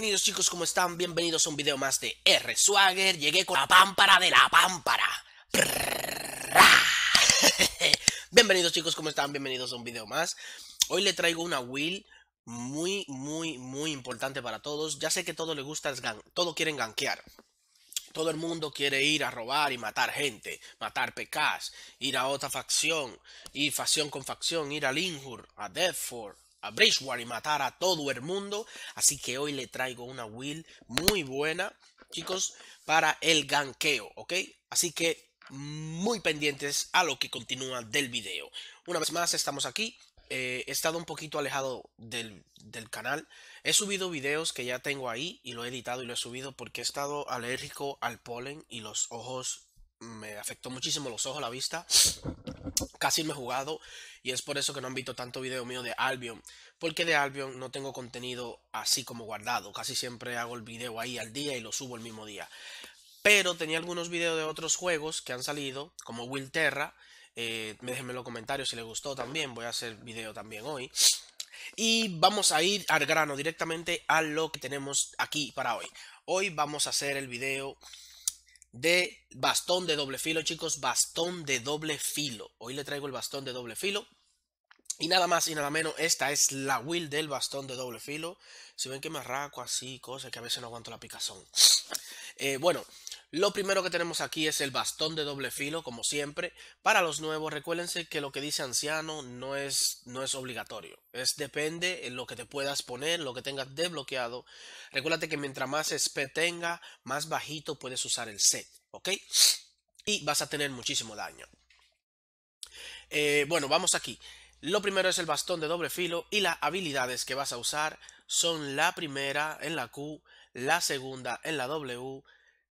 Bienvenidos chicos, ¿cómo están? Bienvenidos a un video más de R Swagger. Llegué con la pámpara de la pámpara. Bienvenidos chicos, ¿cómo están? Bienvenidos a un video más. Hoy le traigo una will muy, muy, muy importante para todos. Ya sé que todo le gusta, todo quieren gankear. Todo el mundo quiere ir a robar y matar gente, matar PKs, ir a otra facción, Y facción con facción, ir al Injur, a Deathford, a Bridgewater y matar a todo el mundo. Así que hoy le traigo una will muy buena, chicos, para el ganqueo, ¿ok? Así que muy pendientes a lo que continúa del video. Una vez más, estamos aquí. Eh, he estado un poquito alejado del, del, canal. He subido videos que ya tengo ahí y lo he editado y lo he subido porque he estado alérgico al polen y los ojos, me afectó muchísimo los ojos, la vista casi no he jugado y es por eso que no han visto tanto video mío de Albion, porque de Albion no tengo contenido así como guardado, casi siempre hago el video ahí al día y lo subo el mismo día. Pero tenía algunos videos de otros juegos que han salido, como Will Terra, eh, déjenme en los comentarios si les gustó también, voy a hacer video también hoy. Y vamos a ir al grano directamente a lo que tenemos aquí para hoy. Hoy vamos a hacer el video de bastón de doble filo, chicos, bastón de doble filo. Hoy le traigo el bastón de doble filo. Y nada más y nada menos, esta es la will del bastón de doble filo. Si ven que me arraco así, cosas que a veces no aguanto la picazón. Eh, bueno, lo primero que tenemos aquí es el bastón de doble filo, como siempre. Para los nuevos, recuérdense que lo que dice anciano no es, no es obligatorio. Es depende en lo que te puedas poner, lo que tengas desbloqueado. Recuérdate que mientras más SP tenga, más bajito puedes usar el set, ¿ok? Y vas a tener muchísimo daño. Eh, bueno, vamos aquí. Lo primero es el bastón de doble filo y las habilidades que vas a usar son la primera en la Q, la segunda en la W,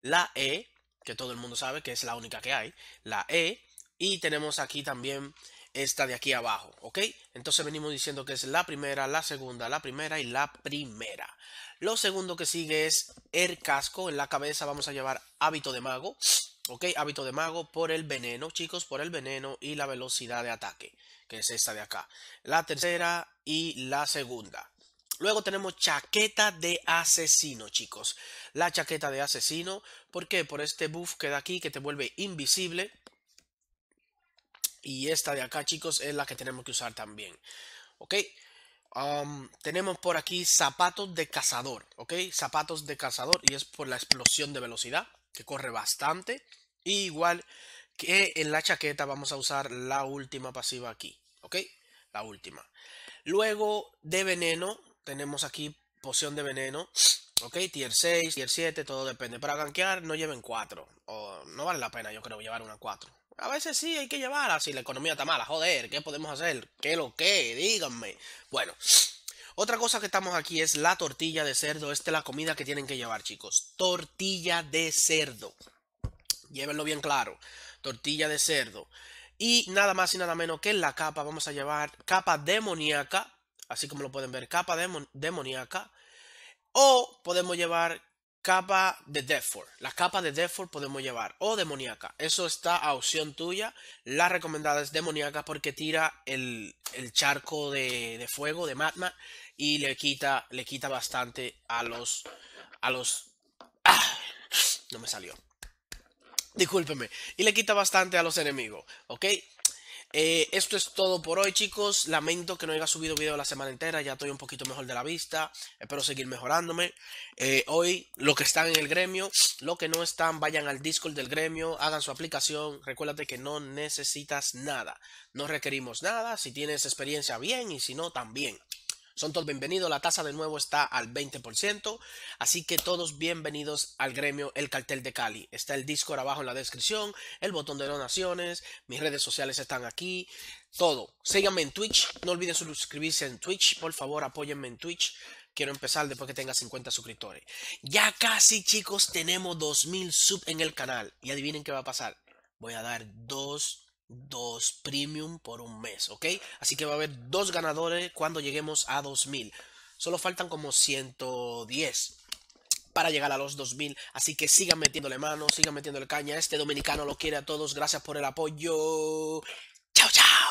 la E, que todo el mundo sabe que es la única que hay, la E, y tenemos aquí también esta de aquí abajo, ¿ok? Entonces venimos diciendo que es la primera, la segunda, la primera y la primera. Lo segundo que sigue es el casco, en la cabeza vamos a llevar hábito de mago, ¿ok? Hábito de mago por el veneno, chicos, por el veneno y la velocidad de ataque, que es esta de acá. La tercera y la segunda. Luego tenemos chaqueta de asesino, chicos. La chaqueta de asesino, ¿por qué? Por este buff que da aquí que te vuelve invisible. Y esta de acá, chicos, es la que tenemos que usar también. ¿Ok? Um, tenemos por aquí zapatos de cazador, ¿ok? Zapatos de cazador y es por la explosión de velocidad, que corre bastante. Y igual que en la chaqueta vamos a usar la última pasiva aquí, ¿ok? La última. Luego de veneno, tenemos aquí poción de veneno. Ok, tier 6, tier 7, todo depende. Para gankear no lleven 4. O no vale la pena, yo creo, llevar una 4. A veces sí hay que llevarla si la economía está mala. Joder, ¿qué podemos hacer? ¿Qué lo que? Díganme. Bueno, otra cosa que estamos aquí es la tortilla de cerdo. Esta es la comida que tienen que llevar, chicos. Tortilla de cerdo. Llévenlo bien claro. Tortilla de cerdo. Y nada más y nada menos que la capa vamos a llevar capa demoníaca, así como lo pueden ver, capa demoníaca. O podemos llevar capa de Force. La capa de Force podemos llevar o demoníaca. Eso está a opción tuya. La recomendada es demoníaca porque tira el, charco de, fuego de magma y le quita, le quita bastante a los... A los... ¡ah! No me salió. Discúlpeme. Y le quita bastante a los enemigos. ¿Ok? Eh, esto es todo por hoy, chicos. Lamento que no haya subido video la semana entera. Ya estoy un poquito mejor de la vista. Espero seguir mejorándome. Eh, hoy, lo que están en el gremio, lo que no están, vayan al Discord del gremio, hagan su aplicación. Recuérdate que no necesitas nada. No requerimos nada. Si tienes experiencia, bien. Y si no, también. Son todos bienvenidos, la tasa de nuevo está al 20%, así que todos bienvenidos al gremio El Cartel de Cali. Está el Discord abajo en la descripción, el botón de donaciones, mis redes sociales están aquí, todo. Síganme en Twitch, no olviden suscribirse en Twitch, por favor apóyenme en Twitch. Quiero empezar después que tenga 50 suscriptores. Ya casi chicos tenemos 2000 sub en el canal y adivinen qué va a pasar. Voy a dar dos Dos premium por un mes, ¿ok? Así que va a haber dos ganadores cuando lleguemos a 2000. Solo faltan como 110 para llegar a los 2000. Así que sigan metiéndole mano, sigan metiéndole caña. Este dominicano lo quiere a todos. Gracias por el apoyo. Chao, chao.